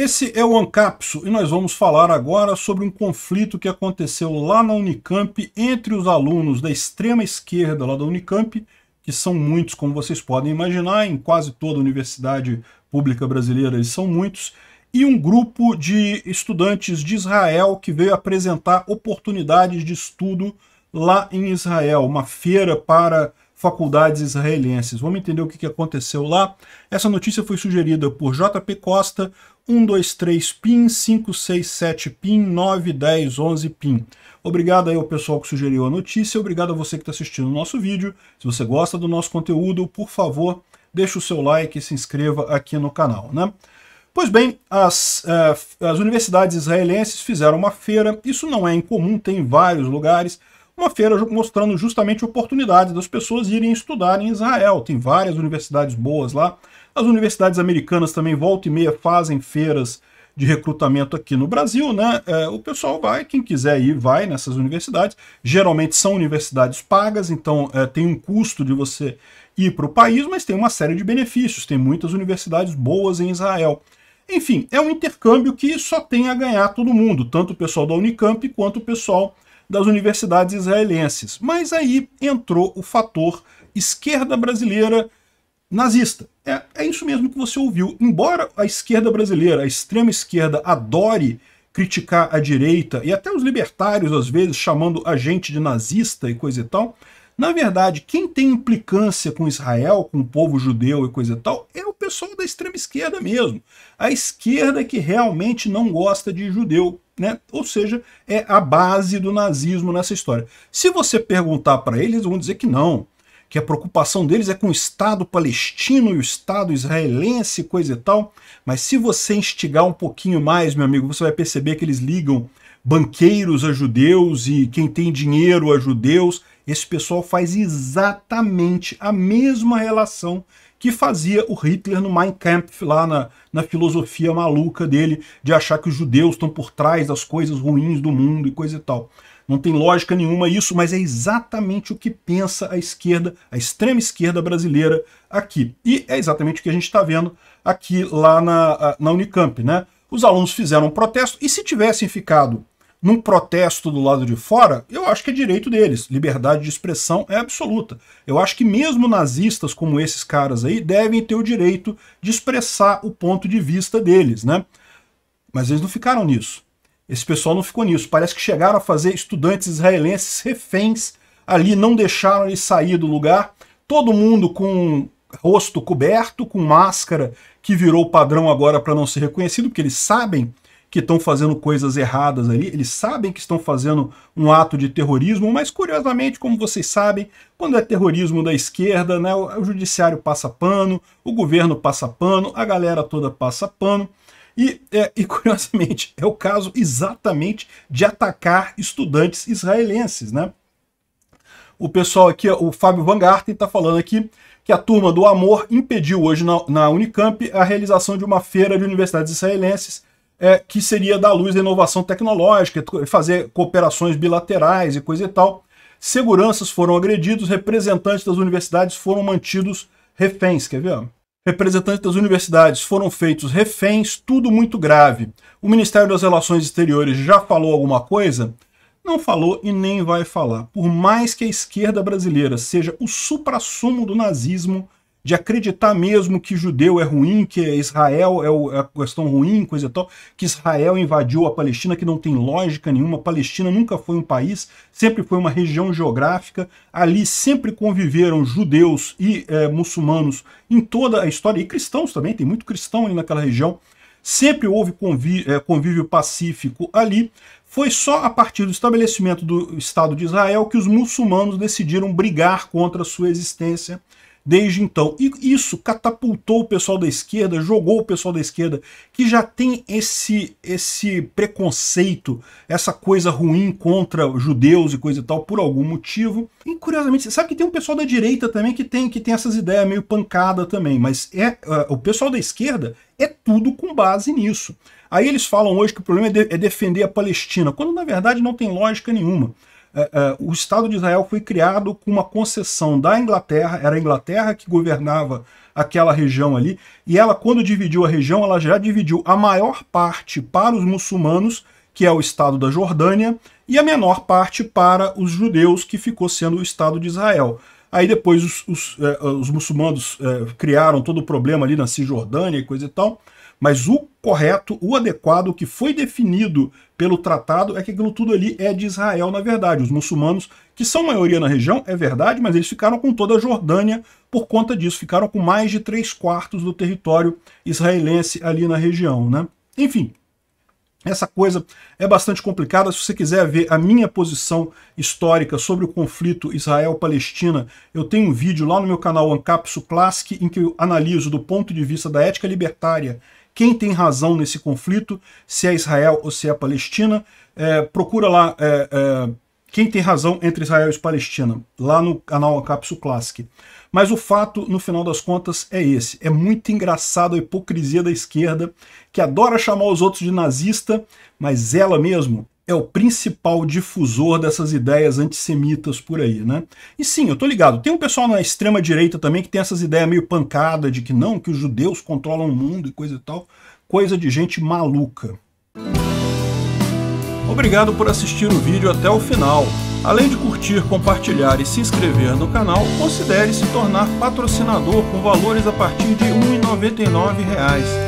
Esse é o Ancapso e nós vamos falar agora sobre um conflito que aconteceu lá na Unicamp entre os alunos da extrema esquerda lá da Unicamp, que são muitos, como vocês podem imaginar, em quase toda universidade pública brasileira eles são muitos, e um grupo de estudantes de Israel que veio apresentar oportunidades de estudo lá em Israel, uma feira para faculdades israelenses. Vamos entender o que aconteceu lá? Essa notícia foi sugerida por JP Costa, 123 PIN, 567 PIN, 910, 11 PIN. Obrigado aí ao pessoal que sugeriu a notícia, obrigado a você que está assistindo o nosso vídeo. Se você gosta do nosso conteúdo, por favor, deixe o seu like e se inscreva aqui no canal, né? Pois bem, as, uh, as universidades israelenses fizeram uma feira, isso não é incomum, tem vários lugares, uma feira mostrando justamente oportunidades das pessoas irem estudar em Israel. Tem várias universidades boas lá. As universidades americanas também, volta e meia, fazem feiras de recrutamento aqui no Brasil, né? É, o pessoal vai, quem quiser ir, vai nessas universidades. Geralmente são universidades pagas, então é, tem um custo de você ir para o país, mas tem uma série de benefícios. Tem muitas universidades boas em Israel. Enfim, é um intercâmbio que só tem a ganhar todo mundo, tanto o pessoal da Unicamp quanto o pessoal das universidades israelenses. Mas aí entrou o fator esquerda brasileira nazista. É, é isso mesmo que você ouviu. Embora a esquerda brasileira, a extrema esquerda, adore criticar a direita e até os libertários, às vezes, chamando a gente de nazista e coisa e tal, na verdade, quem tem implicância com Israel, com o povo judeu e coisa e tal, extrema esquerda mesmo, a esquerda que realmente não gosta de judeu, né? Ou seja, é a base do nazismo nessa história. Se você perguntar para eles, vão dizer que não, que a preocupação deles é com o Estado palestino e o Estado israelense, coisa e tal. Mas se você instigar um pouquinho mais, meu amigo, você vai perceber que eles ligam banqueiros a judeus e quem tem dinheiro a judeus. Esse pessoal faz exatamente a mesma relação que fazia o Hitler no Mein Kampf, lá na, na filosofia maluca dele, de achar que os judeus estão por trás das coisas ruins do mundo e coisa e tal. Não tem lógica nenhuma isso, mas é exatamente o que pensa a esquerda, a extrema esquerda brasileira aqui. E é exatamente o que a gente está vendo aqui lá na, na Unicamp, né? Os alunos fizeram um protesto e se tivessem ficado num protesto do lado de fora, eu acho que é direito deles. Liberdade de expressão é absoluta. Eu acho que mesmo nazistas como esses caras aí devem ter o direito de expressar o ponto de vista deles, né? Mas eles não ficaram nisso. Esse pessoal não ficou nisso. Parece que chegaram a fazer estudantes israelenses reféns ali, não deixaram eles sair do lugar. Todo mundo com rosto coberto, com máscara, que virou padrão agora para não ser reconhecido, porque eles sabem que estão fazendo coisas erradas ali, eles sabem que estão fazendo um ato de terrorismo, mas curiosamente, como vocês sabem, quando é terrorismo da esquerda, né, o, o judiciário passa pano, o governo passa pano, a galera toda passa pano. E, é, e curiosamente, é o caso exatamente de atacar estudantes israelenses, né? O pessoal aqui, o Fábio Van Garten, está falando aqui que a turma do amor impediu hoje na, na Unicamp a realização de uma feira de universidades israelenses é, que seria da luz da inovação tecnológica, fazer cooperações bilaterais e coisa e tal. Seguranças foram agredidos, representantes das universidades foram mantidos reféns. Quer ver? Representantes das universidades foram feitos reféns, tudo muito grave. O Ministério das Relações Exteriores já falou alguma coisa? Não falou e nem vai falar. Por mais que a esquerda brasileira seja o suprassumo do nazismo, de acreditar mesmo que judeu é ruim, que Israel é, é, a questão ruim, coisa e tal, que Israel invadiu a Palestina, que não tem lógica nenhuma. A Palestina nunca foi um país, sempre foi uma região geográfica. Ali sempre conviveram judeus e é, muçulmanos em toda a história, e cristãos também, tem muito cristão ali naquela região sempre houve eh, convívio, pacífico ali. Foi só a partir do estabelecimento do Estado de Israel que os muçulmanos decidiram brigar contra a sua existência desde então. E isso catapultou o pessoal da esquerda, jogou o pessoal da esquerda, que já tem esse, esse preconceito, essa coisa ruim contra judeus e coisa e tal, por algum motivo. E curiosamente, você sabe que tem um pessoal da direita também que tem, que tem essas ideias meio pancada também, mas é uh, o pessoal da esquerda é tudo com base nisso. Aí eles falam hoje que o problema é, de, é defender a Palestina, quando na verdade não tem lógica nenhuma uh, uh, o Estado de Israel foi criado com uma concessão da Inglaterra, era a Inglaterra que governava aquela região ali, e ela, quando dividiu a região, ela já dividiu a maior parte para os muçulmanos, que é o Estado da Jordânia, e a menor parte para os judeus, que ficou sendo o Estado de Israel. Aí depois os, os, é, os muçulmanos criaram todo o problema ali na Cisjordânia e coisa e tal. Mas o correto, o adequado, o que foi definido pelo tratado é que aquilo tudo ali é de Israel, na verdade. Os muçulmanos, que são maioria na região, é verdade, mas eles ficaram com toda a Jordânia por conta disso. Ficaram com mais de três quartos do território israelense ali na região, né? Enfim, essa coisa é bastante complicada. Se você quiser ver a minha posição histórica sobre o conflito Israel-Palestina, eu tenho um vídeo lá no meu canal Ancapsu Classic em que eu analiso do ponto de vista da ética libertária quem tem razão nesse conflito, se é Israel ou se é a Palestina. É, procura lá é, é, quem tem razão entre Israel e Palestina, lá no canal Acapsu Classic. Mas o fato, no final das contas, é esse. É muito engraçado a hipocrisia da esquerda, que adora chamar os outros de nazista, mas ela mesmo é o principal difusor dessas ideias antissemitas por aí, né? E sim, eu tô ligado, tem um pessoal na extrema direita também que tem essas ideias meio pancada de que não, que os judeus controlam o mundo e coisa e tal, coisa de gente maluca. Obrigado por assistir o vídeo até o final. Além de curtir, compartilhar e se inscrever no canal, considere se tornar patrocinador com valores a partir de R$ 1,99